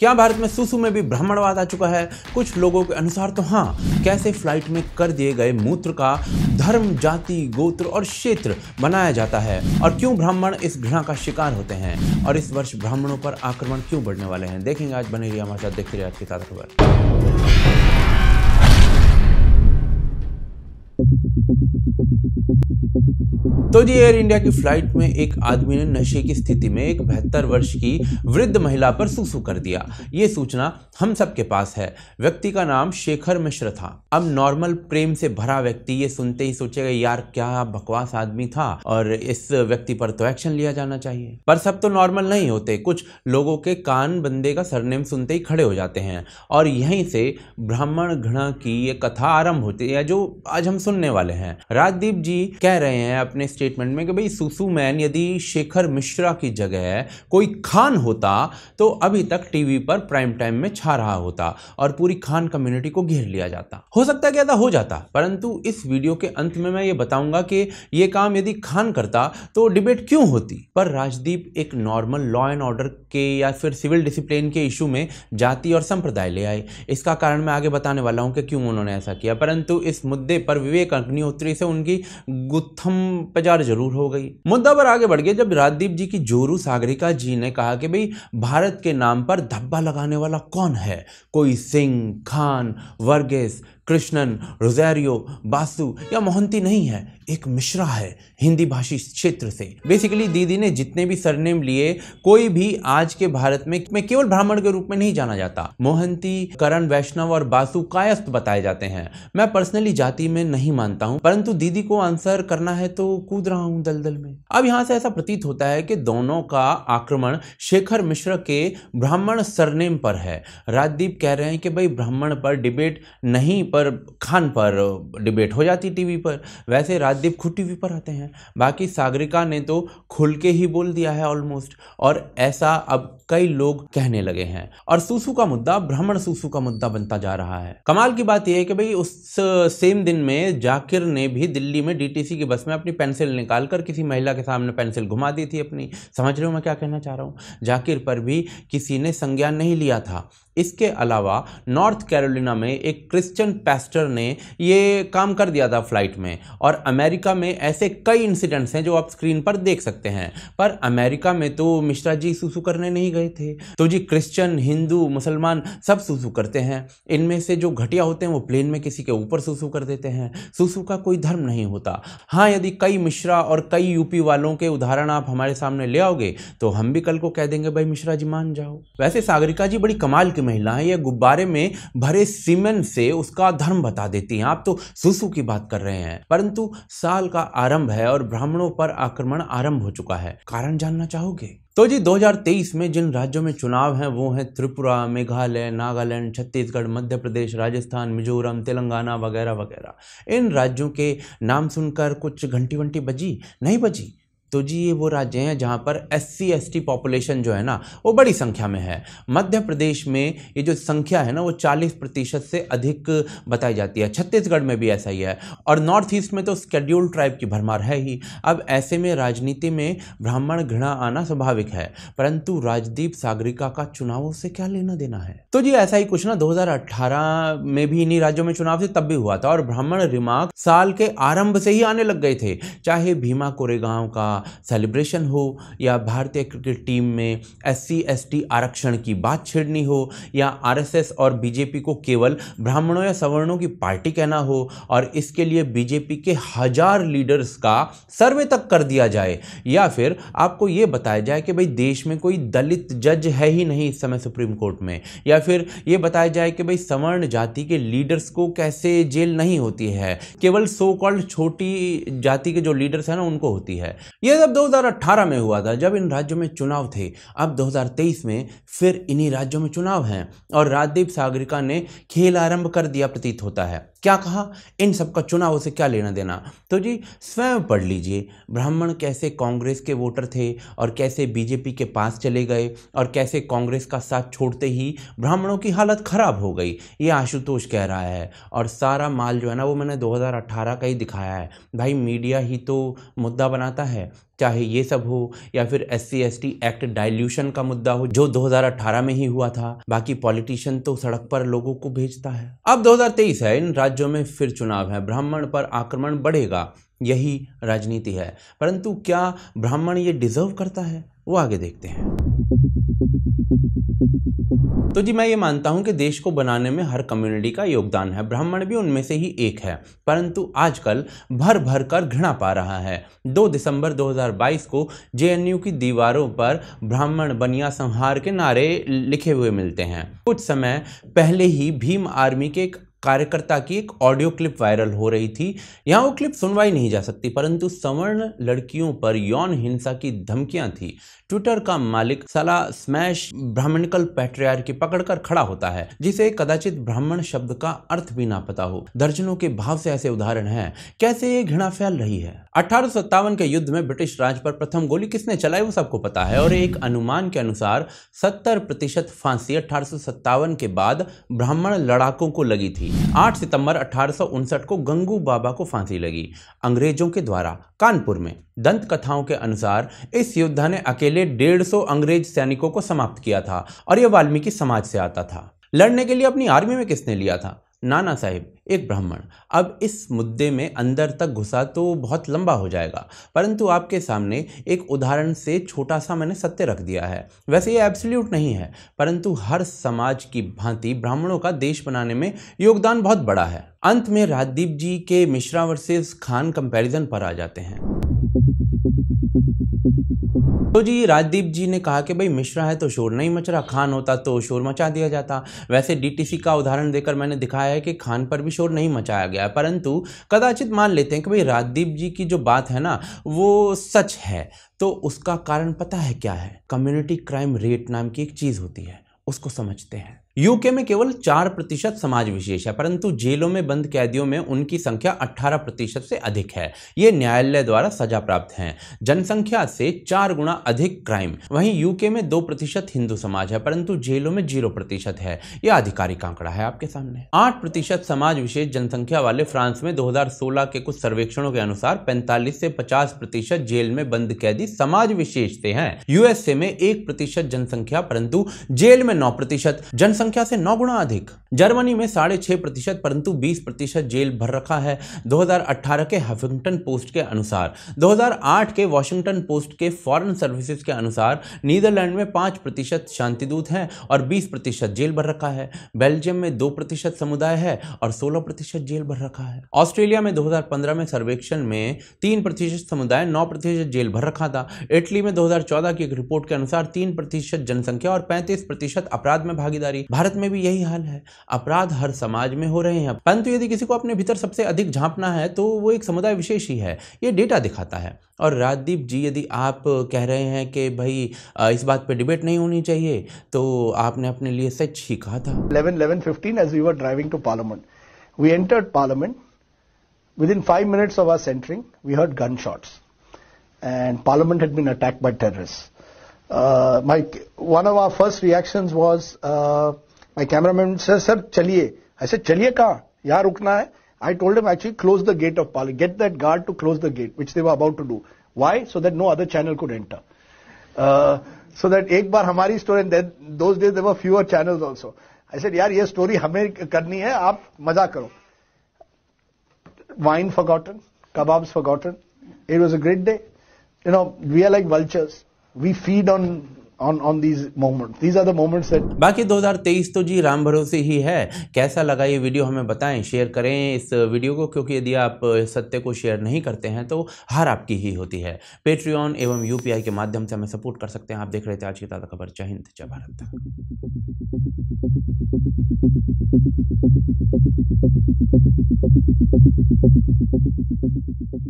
क्या भारत में सुसु में भी ब्राह्मणवाद आ चुका है कुछ लोगों के अनुसार तो हाँ कैसे फ्लाइट में कर दिए गए मूत्र का धर्म जाति गोत्र और क्षेत्र बनाया जाता है और क्यों ब्राह्मण इस घृणा का शिकार होते हैं और इस वर्ष ब्राह्मणों पर आक्रमण क्यों बढ़ने वाले हैं देखेंगे आज बने रही हमारे साथ देखते रहे आज की ताज़ा खबर तो जी एयर इंडिया की फ्लाइट में एक आदमी ने नशे की स्थिति में एक बहत्तर वर्ष की वृद्ध महिला पर सुसु कर दिया ये सूचना हम के पास है व्यक्ति का नाम शेखर मिश्र था अब नॉर्मल प्रेम से भरा व्यक्ति ये सुनते ही सोचेगा यार क्या बकवास आदमी था और इस व्यक्ति पर तो एक्शन लिया जाना चाहिए पर सब तो नॉर्मल नहीं होते कुछ लोगों के कान बंदे का सरनेम सुनते ही खड़े हो जाते हैं और यहीं से ब्राह्मण घृणा की ये कथा आरंभ होती है जो आज हम सुनने वाले हैं राज राजदीप जी कह रहे हैं अपने स्टेटमेंट में कि भाई सुसु मैन यदि शेखर मिश्रा की जगह कोई खान होता तो अभी तक टीवी पर प्राइम टाइम में छा रहा होता और पूरी खान कम्युनिटी को घेर लिया जाता हो सकता है कि हो जाता परंतु इस वीडियो के अंत में मैं ये बताऊंगा कि ये काम यदि खान करता तो डिबेट क्यों होती पर राजदीप एक नॉर्मल लॉ एंड ऑर्डर के या फिर सिविल डिसिप्लिन के इशू में जाति और संप्रदाय ले आए इसका कारण मैं आगे बताने वाला हूं कि क्यों उन्होंने ऐसा किया परंतु इस मुद्दे पर विवेक अग्निहोत्री से उन उनकी गुत्थम पजार जरूर हो गई मुद्दा पर आगे बढ़ गए जब राजदीप जी की जोरू सागरिका जी ने कहा कि भाई भारत के नाम पर धब्बा लगाने वाला कौन है कोई सिंह खान वर्गेस कृष्णन रोजैरियो बासु या मोहंती नहीं है एक मिश्रा है हिंदी भाषी क्षेत्र से बेसिकली दीदी ने जितने भी सरनेम लिए कोई भी आज के भारत में, में केवल ब्राह्मण के रूप में नहीं जाना जाता मोहंती करण वैष्णव और बासु कायस्थ बताए जाते हैं मैं पर्सनली जाति में नहीं मानता हूँ परंतु दीदी को आंसर करना है तो कूद रहा हूँ दलदल में अब यहाँ से ऐसा प्रतीत होता है कि दोनों का आक्रमण शेखर मिश्र के ब्राह्मण सरनेम पर है राजदीप कह रहे हैं कि भाई ब्राह्मण पर डिबेट नहीं पर खान पर डिबेट हो जाती टीवी पर वैसे राजदीप खुद टीवी पर आते हैं बाकी सागरिका ने तो खुल के ही बोल दिया है ऑलमोस्ट और ऐसा अब कई लोग कहने लगे हैं और सुसु का मुद्दा ब्राह्मण सुसु का मुद्दा बनता जा रहा है कमाल की बात यह है कि भाई उस सेम दिन में जाकिर ने भी दिल्ली में डीटीसी की बस में अपनी पेंसिल निकाल कर किसी महिला के सामने पेंसिल घुमा दी थी अपनी समझ रहे हो मैं क्या कहना चाह रहा हूँ जाकिर पर भी किसी ने संज्ञान नहीं लिया था इसके अलावा नॉर्थ कैरोलिना में एक क्रिश्चियन पैस्टर ने ये काम कर दिया था फ्लाइट में और अमेरिका में ऐसे कई इंसिडेंट्स हैं जो आप स्क्रीन पर देख सकते हैं पर अमेरिका में तो मिश्रा जी सुसु करने नहीं गए थे तो जी क्रिश्चियन हिंदू मुसलमान सब सुसु करते हैं इनमें से जो घटिया होते हैं वो प्लेन में किसी के ऊपर सुसु कर देते हैं सुसु का कोई धर्म नहीं होता हाँ यदि कई मिश्रा और कई यूपी वालों के उदाहरण आप हमारे सामने ले आओगे तो हम भी कल को कह देंगे भाई मिश्रा जी मान जाओ वैसे सागरिका जी बड़ी कमाल की महिलाएं यह गुब्बारे में भरे सीमेंट से उसका धर्म बता देती हैं आप तो सुसु की बात कर रहे हैं परंतु साल का आरंभ है और ब्राह्मणों पर आक्रमण आरंभ हो चुका है कारण जानना चाहोगे तो जी 2023 में जिन राज्यों में चुनाव हैं वो हैं त्रिपुरा मेघालय नागालैंड छत्तीसगढ़ मध्य प्रदेश राजस्थान मिजोरम तेलंगाना वगैरह वगैरह इन राज्यों के नाम सुनकर कुछ घंटी वंटी बजी नहीं बजी तो जी ये वो राज्य हैं जहाँ पर S C S T population जो है ना वो बड़ी संख्या में है मध्य प्रदेश में ये जो संख्या है ना वो 40 प्रतिशत से अधिक बताई जाती है छत्तीसगढ़ में भी ऐसा ही है और नॉर्थ ईस्ट में तो स्केड्यूल ट्राइब की भरमार है ही अब ऐसे में राजनीति में ब्राह्मण घृणा आना स्वाभाविक है परंतु राजदीप सागरिका का चुनावों से क्या लेना देना है तो जी ऐसा ही कुछ ना दो में भी इन्हीं राज्यों में चुनाव थे तब भी हुआ था और ब्राह्मण रिमार्क साल के आरंभ से ही आने लग गए थे चाहे भीमा कोरेगांव का सेलिब्रेशन हो या भारतीय क्रिकेट टीम में एस सी आरक्षण की बात छेड़नी हो या आरएसएस और बीजेपी को केवल ब्राह्मणों या सवर्णों की पार्टी कहना हो और इसके लिए बीजेपी के हजार लीडर्स का सर्वे तक कर दिया जाए या फिर आपको ये बताया जाए कि भाई देश में कोई दलित जज है ही नहीं इस समय सुप्रीम कोर्ट में या फिर ये बताया जाए कि भाई सवर्ण जाति के लीडर्स को कैसे जेल नहीं होती है केवल सो कॉल्ड छोटी जाति के जो लीडर्स हैं ना उनको होती है ये ये सब 2018 में हुआ था जब इन राज्यों में चुनाव थे अब 2023 में फिर इन्हीं राज्यों में चुनाव हैं और राजदीप सागरिका ने खेल आरंभ कर दिया प्रतीत होता है क्या कहा इन सब का चुनाव से क्या लेना देना तो जी स्वयं पढ़ लीजिए ब्राह्मण कैसे कांग्रेस के वोटर थे और कैसे बीजेपी के पास चले गए और कैसे कांग्रेस का साथ छोड़ते ही ब्राह्मणों की हालत ख़राब हो गई ये आशुतोष कह रहा है और सारा माल जो है ना वो मैंने 2018 का ही दिखाया है भाई मीडिया ही तो मुद्दा बनाता है चाहे ये सब हो या फिर S C S T act dilution का मुद्दा हो जो 2018 में ही हुआ था बाकी पॉलिटिशियन तो सड़क पर लोगों को भेजता है अब 2023 है इन राज्यों में फिर चुनाव है ब्राह्मण पर आक्रमण बढ़ेगा यही राजनीति है परंतु क्या ब्राह्मण ये डिजर्व करता है वो आगे देखते हैं तो जी मैं ये मानता हूँ कि देश को बनाने में हर कम्युनिटी का योगदान है ब्राह्मण भी उनमें से ही एक है परंतु आजकल भर भर कर घृणा पा रहा है 2 दिसंबर 2022 को जेएनयू की दीवारों पर ब्राह्मण बनिया संहार के नारे लिखे हुए मिलते हैं कुछ समय पहले ही भीम आर्मी के एक कार्यकर्ता की एक ऑडियो क्लिप वायरल हो रही थी यहाँ वो क्लिप सुनवाई नहीं जा सकती परंतु सवर्ण लड़कियों पर यौन हिंसा की धमकियां थी ट्विटर का मालिक सला स्मैश ब्राह्मणिकल पैट्रियार की पकड़कर खड़ा होता है जिसे कदाचित ब्राह्मण शब्द का अर्थ भी ना पता हो दर्जनों के भाव से ऐसे उदाहरण हैं कैसे ये घृणा फैल रही है अठारह के युद्ध में ब्रिटिश राज पर प्रथम गोली किसने चलाई वो सबको पता है और एक अनुमान के अनुसार सत्तर प्रतिशत फांसी अठारह के बाद ब्राह्मण लड़ाकों को लगी थी आठ 8 सितंबर अठारह को गंगू बाबा को फांसी लगी अंग्रेजों के द्वारा कानपुर में दंत कथाओं के अनुसार इस योद्धा ने अकेले 150 अंग्रेज सैनिकों को समाप्त किया था और यह वाल्मीकि समाज से आता था लड़ने के लिए अपनी आर्मी में किसने लिया था नाना साहिब एक ब्राह्मण अब इस मुद्दे में अंदर तक घुसा तो बहुत लंबा हो जाएगा परंतु आपके सामने एक उदाहरण से छोटा सा मैंने सत्य रख दिया है वैसे ये एब्सोल्यूट नहीं है परंतु हर समाज की भांति ब्राह्मणों का देश बनाने में योगदान बहुत बड़ा है अंत में राजदीप जी के मिश्रा वर्सेस खान कंपैरिजन पर आ जाते हैं तो जी राजदीप जी ने कहा कि भाई मिश्रा है तो शोर नहीं मच रहा खान होता तो शोर मचा दिया जाता वैसे डीटीसी का उदाहरण देकर मैंने दिखाया है कि खान पर भी शोर नहीं मचाया गया परंतु कदाचित मान लेते हैं कि भाई राजदीप जी की जो बात है ना वो सच है तो उसका कारण पता है क्या है कम्युनिटी क्राइम रेट नाम की एक चीज़ होती है उसको समझते हैं यूके में केवल चार प्रतिशत समाज विशेष है परंतु जेलों में बंद कैदियों में उनकी संख्या 18 प्रतिशत से अधिक है ये न्यायालय द्वारा सजा प्राप्त हैं जनसंख्या से चार गुना अधिक क्राइम वहीं यूके में दो प्रतिशत हिंदू समाज है परंतु जेलों में जीरो प्रतिशत है यह आधिकारिक आंकड़ा है आपके सामने आठ प्रतिशत समाज विशेष जनसंख्या वाले फ्रांस में दो के कुछ सर्वेक्षणों के अनुसार पैंतालीस से पचास प्रतिशत जेल में बंद कैदी समाज विशेष से हैं यूएसए में एक प्रतिशत जनसंख्या परंतु जेल में नौ प्रतिशत जन जनसंख्या से नौ गुना अधिक जर्मनी में साढ़े छह प्रतिशत परंतु बीस प्रतिशत जेल भर रखा है 2018 के हफिंगटन पोस्ट के अनुसार 2008 के वॉशिंगटन पोस्ट के फॉरेन सर्विसेज के अनुसार नीदरलैंड में पांच प्रतिशत शांतिदूत हैं और बीस प्रतिशत जेल भर रखा है बेल्जियम में दो प्रतिशत समुदाय है और सोलह प्रतिशत जेल भर रखा है ऑस्ट्रेलिया में दो में सर्वेक्षण में तीन प्रतिशत समुदाय नौ प्रतिशत जेल भर रखा था इटली में दो की एक रिपोर्ट के अनुसार तीन प्रतिशत जनसंख्या और पैंतीस प्रतिशत अपराध में भागीदारी भारत में भी यही हाल है अपराध हर समाज में हो रहे हैं परंतु यदि किसी को अपने भीतर सबसे अधिक झांपना है तो वो एक समुदाय विशेष ही है ये डेटा दिखाता है और राजदीप जी यदि आप कह रहे हैं कि भाई इस बात पर डिबेट नहीं होनी चाहिए तो आपने अपने लिए सच ही कहा था eleven eleven fifteen as we were driving to Parliament we entered Parliament within five minutes of our entering we heard gun shots and Parliament been attack terrorist uh, my one of our first reactions was uh, my cameraman says, "Sir, chaliye." I said, "Chaliye ka? Yahan rukna hai." I told him actually close the gate of Parliament. Get that guard to close the gate, which they were about to do. Why? So that no other channel could enter. Uh, so that ek bar hamari story and then those days there were fewer channels also. I said yaar, ye story हमें karni hai. Aap, मजा karo. Wine forgotten, kebabs forgotten. It was a great day. You know we are like vultures. We feed on on on these moments these are the moments that बाकी 2023 तो जी राम भरोसे ही है कैसा लगा ये video हमें बताएं शेयर करें इस वीडियो को क्योंकि यदि आप सत्य को शेयर नहीं करते हैं तो हार आपकी ही होती है पेट्रियन एवं यूपीआई के माध्यम से हमें सपोर्ट कर सकते हैं आप देख रहे थे आज की ताज़ा खबर जय हिंद जय भारत